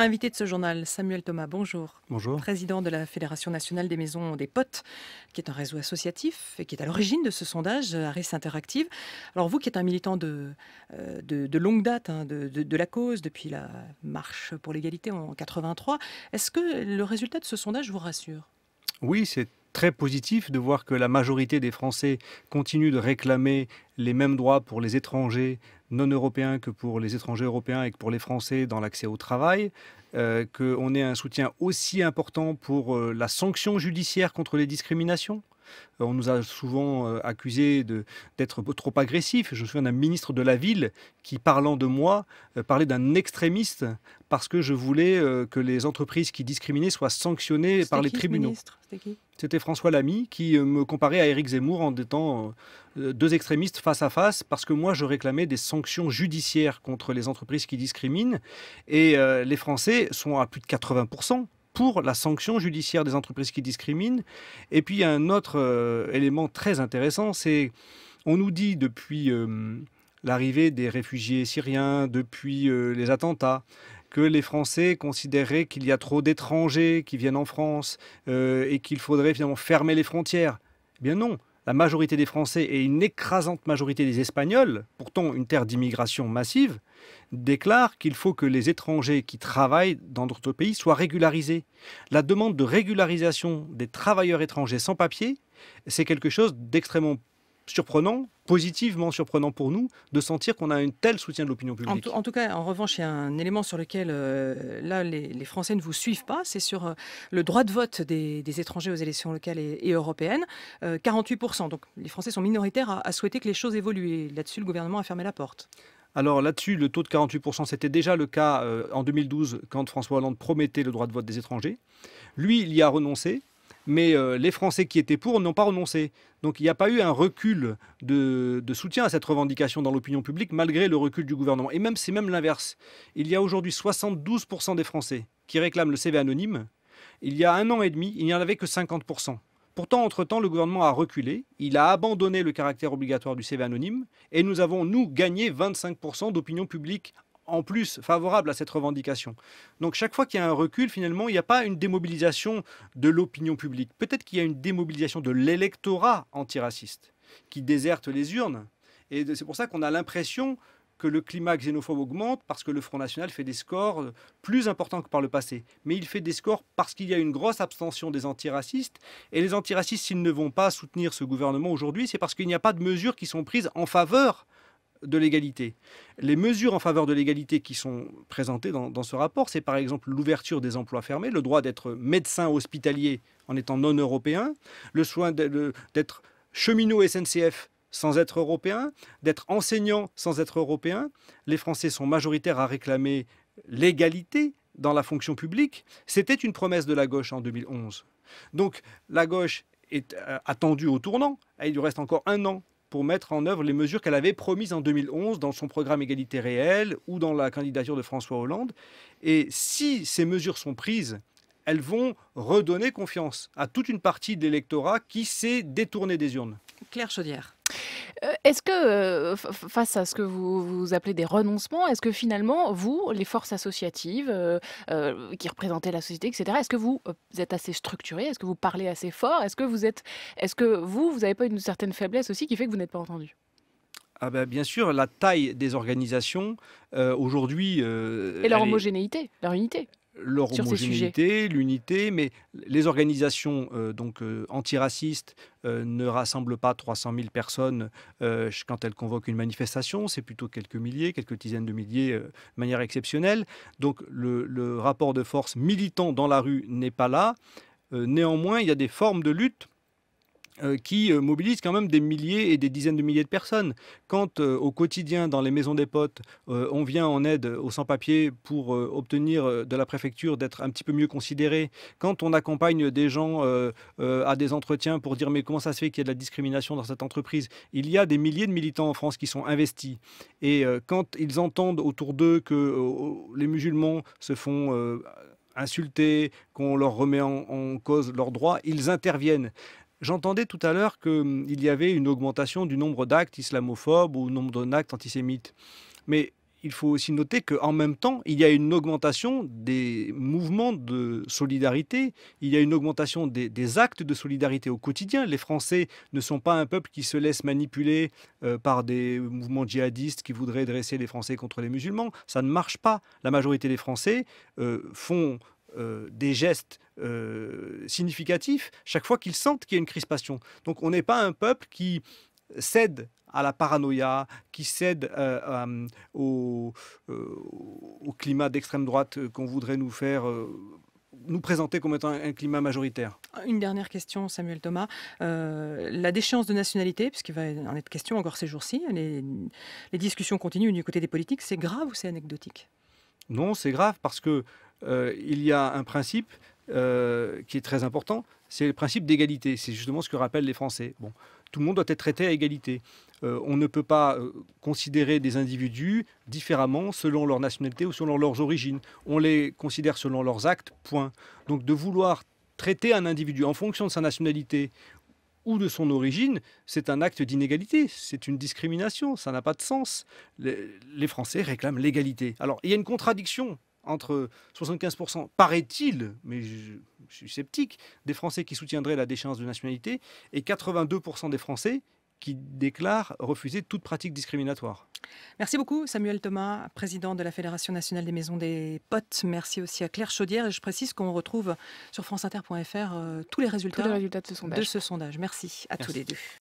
Invité de ce journal, Samuel Thomas, bonjour. Bonjour. Président de la Fédération nationale des maisons des potes, qui est un réseau associatif et qui est à l'origine de ce sondage Aris Interactive. Alors vous qui êtes un militant de, euh, de, longue date hein, de, de, la cause, depuis la marche pour l'égalité en 83, est-ce que le résultat de ce sondage vous rassure Oui, c'est très positif de voir que la majorité des Français continue de réclamer les mêmes droits pour les étrangers non européens que pour les étrangers européens et que pour les Français dans l'accès au travail, euh, qu'on ait un soutien aussi important pour euh, la sanction judiciaire contre les discriminations. Euh, on nous a souvent euh, accusé d'être trop agressif. Je me souviens d'un ministre de la ville qui, parlant de moi, euh, parlait d'un extrémiste parce que je voulais que les entreprises qui discriminaient soient sanctionnées par les tribunaux. C'était François Lamy qui me comparait à Éric Zemmour en étant deux extrémistes face à face parce que moi je réclamais des sanctions judiciaires contre les entreprises qui discriminent et les Français sont à plus de 80% pour la sanction judiciaire des entreprises qui discriminent. Et puis, il y a un autre euh, élément très intéressant, c'est on nous dit depuis euh, l'arrivée des réfugiés syriens, depuis euh, les attentats, que les Français considéraient qu'il y a trop d'étrangers qui viennent en France et qu'il faudrait finalement fermer les frontières. Eh bien non, la majorité des Français et une écrasante majorité des Espagnols, pourtant une terre d'immigration massive, déclarent qu'il faut que les étrangers qui travaillent dans d'autres pays soient régularisés. La demande de régularisation des travailleurs étrangers sans papier, c'est quelque chose d'extrêmement surprenant, positivement surprenant pour nous, de sentir qu'on a un tel soutien de l'opinion publique. En, tout cas, en revanche, il y a un élément sur lequel euh, là, les, Français ne vous suivent pas, c'est sur euh, le droit de vote des, étrangers aux élections locales et, européennes, 48%. Euh, Donc les Français sont minoritaires à, souhaiter que les choses évoluent. Là-dessus, le gouvernement a fermé la porte. Alors là-dessus, le taux de 48%, c'était déjà le cas en 2012 quand François Hollande promettait le droit de vote des étrangers. Lui, il y a renoncé mais euh, les Français qui étaient pour n'ont pas renoncé. Donc il n'y a pas eu un recul de, soutien à cette revendication dans l'opinion publique malgré le recul du gouvernement. Et même c'est même l'inverse. Il y a aujourd'hui 72% des Français qui réclament le CV anonyme. Il y a un an et demi, il n'y en avait que 50%. Pourtant, entre-temps, le gouvernement a reculé, il a abandonné le caractère obligatoire du CV anonyme, et nous avons, nous, gagné 25% d'opinion publique en plus favorable à cette revendication. Donc chaque fois qu'il y a un recul, finalement, il n'y a pas une démobilisation de l'opinion publique. Peut-être qu'il y a une démobilisation de l'électorat antiraciste qui déserte les urnes. Et c'est pour ça qu'on a l'impression que le climat xénophobe augmente parce que le Front National fait des scores plus importants que par le passé. Mais il fait des scores parce qu'il y a une grosse abstention des antiracistes. Et les antiracistes, s'ils ne vont pas soutenir ce gouvernement aujourd'hui, c'est parce qu'il n'y a pas de mesures qui sont prises en faveur de l'égalité. Les mesures en faveur de l'égalité qui sont présentées dans, ce rapport, c'est par exemple l'ouverture des emplois fermés, le droit d'être médecin hospitalier en étant non européen, le soin d'être cheminot SNCF sans être européen, d'être enseignant sans être européen. Les Français sont majoritaires à réclamer l'égalité dans la fonction publique. C'était une promesse de la gauche en 2011. Donc la gauche est euh, attendue au tournant. il lui reste encore un an pour mettre en œuvre les mesures qu'elle avait promises en 2011 dans son programme Égalité réelle ou dans la candidature de François Hollande. Et si ces mesures sont prises, elles vont redonner confiance à toute une partie de l'électorat qui s'est détourné des urnes. Claire Chaudière. Euh, est-ce que, euh, face à ce que vous, vous appelez des renoncements, est-ce que finalement, vous, les forces associatives euh, qui représentaient la société, etc., est-ce que vous, êtes assez structuré Est-ce que vous parlez assez fort Est-ce que vous êtes, est-ce que vous, vous n'avez pas une certaine faiblesse aussi qui fait que vous n'êtes pas entendu ah bah, bien sûr, la taille des organisations aujourd'hui. et leur homogénéité, leur unité leur homogénéité, l'unité, mais les organisations euh, donc euh, antiracistes euh, ne rassemblent pas 300 000 personnes quand elles convoquent une manifestation, c'est plutôt quelques milliers, quelques dizaines de milliers de manière exceptionnelle. Donc le, rapport de force militant dans la rue n'est pas là. néanmoins, il y a des formes de lutte euh, qui euh, mobilisent quand même des milliers et des dizaines de milliers de personnes. Quand euh, au quotidien, dans les maisons des potes, on vient en aide aux sans-papiers pour obtenir de la préfecture d'être un petit peu mieux considéré, quand on accompagne des gens à des entretiens pour dire mais comment ça se fait qu'il y a de la discrimination dans cette entreprise, il y a des milliers de militants en France qui sont investis. Et quand ils entendent autour d'eux que les musulmans se font insultés, qu'on leur remet en cause leurs droits, ils interviennent. J'entendais tout à l'heure qu'il hum, y avait une augmentation du nombre d'actes islamophobes ou nombre d'actes antisémites. Mais il faut aussi noter qu'en même temps, il y a une augmentation des mouvements de solidarité, il y a une augmentation des, actes de solidarité au quotidien. Les Français ne sont pas un peuple qui se laisse manipuler euh, par des mouvements djihadistes qui voudraient dresser les Français contre les musulmans. Ça ne marche pas. La majorité des Français euh, font euh, des gestes euh, significatifs chaque fois qu'ils sentent qu'il y a une crispation. Donc on n'est pas un peuple qui cède à la paranoïa, qui cède euh, au, climat d'extrême droite qu'on voudrait nous faire nous présenter comme étant un climat majoritaire. Une dernière question, Samuel Thomas. la déchéance de nationalité, puisqu'il va en être question encore ces jours-ci, les, discussions continuent du côté des politiques, c'est grave ou c'est anecdotique Non, c'est grave parce que euh, il y a un principe euh, qui est très important, c'est le principe d'égalité. C'est justement ce que rappellent les Français. Bon, tout le monde doit être traité à égalité. Euh, on ne peut pas considérer des individus différemment selon leur nationalité ou selon leurs origines. On les considère selon leurs actes, point. Donc de vouloir traiter un individu en fonction de sa nationalité ou de son origine, c'est un acte d'inégalité, c'est une discrimination, ça n'a pas de sens. les Français réclament l'égalité. Alors il y a une contradiction entre 75%, paraît-il, mais je, suis sceptique, des Français qui soutiendraient la déchéance de nationalité et 82% des Français qui déclarent refuser toute pratique discriminatoire. Merci beaucoup Samuel Thomas, président de la Fédération nationale des maisons des potes. Merci aussi à Claire Chaudière et je précise qu'on retrouve sur franceinter.fr euh, tous les résultats, résultats de, ce ce sondage. Merci à tous les deux.